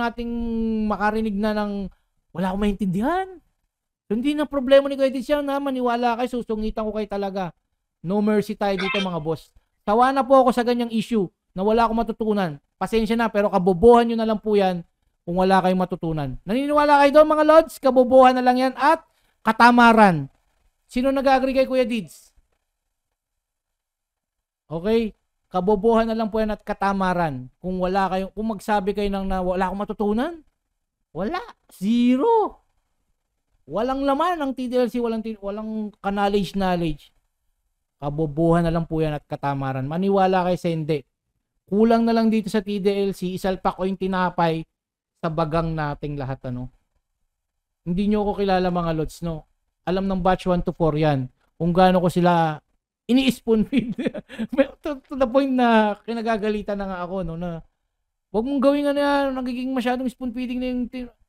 nating makarinig na ng wala akong maintindihan. So, hindi na problema ni Kuya Edition na maniwala kay susungitan ko kay talaga. No mercy tayo dito mga boss. Tawa na po ako sa ganyang issue na wala akong matutunan. Pasensya na pero kabobohan nyo na lang po yan kung wala kayong matutunan. Naniniwala kayo doon mga lords? Kabobohan na lang yan at katamaran. Sino nag-agree kay Kuya Dids? Okay? Kabobohan na lang po yan at katamaran. Kung wala kayong, kung magsabi kayo ng na wala akong matutunan, wala. Zero. Walang laman ng TDLC, walang, walang knowledge-knowledge. Kabobohan na lang po yan at katamaran. Maniwala kay sa hindi. Kulang na lang dito sa TDLC, isalpak ko yung tinapay sa bagang nating lahat. Ano? Hindi nyo ko kilala mga lods, no? Alam ng batch 1 to 4 yan. Kung gaano ko sila ini-spoon feed. to, to, the point na kinagagalitan na nga ako no na wag mong gawin ano yan, nagiging masyadong spoon feeding na yung